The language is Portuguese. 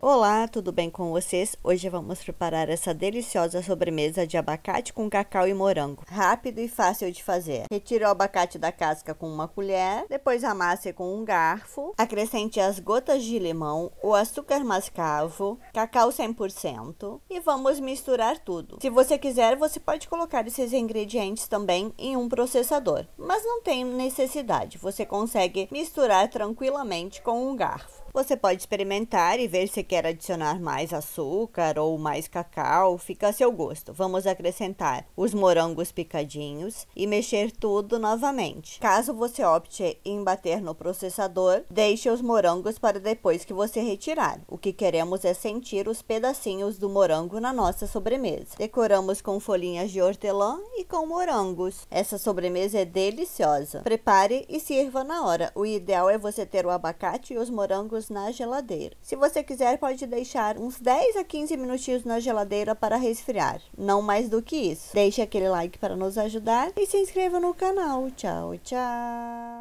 Olá, tudo bem com vocês? Hoje vamos preparar essa deliciosa sobremesa de abacate com cacau e morango. Rápido e fácil de fazer. Retire o abacate da casca com uma colher, depois amasse com um garfo, acrescente as gotas de limão, o açúcar mascavo, cacau 100% e vamos misturar tudo. Se você quiser, você pode colocar esses ingredientes também em um processador, mas não tem necessidade, você consegue misturar tranquilamente com um garfo. Você pode experimentar e ver se quer adicionar mais açúcar ou mais cacau, fica a seu gosto. Vamos acrescentar os morangos picadinhos e mexer tudo novamente. Caso você opte em bater no processador, deixe os morangos para depois que você retirar. O que queremos é sentir os pedacinhos do morango na nossa sobremesa. Decoramos com folhinhas de hortelã e com morangos. Essa sobremesa é deliciosa. Prepare e sirva na hora. O ideal é você ter o abacate e os morangos na geladeira. Se você quiser pode deixar uns 10 a 15 minutinhos na geladeira para resfriar, não mais do que isso. Deixe aquele like para nos ajudar e se inscreva no canal. Tchau, tchau.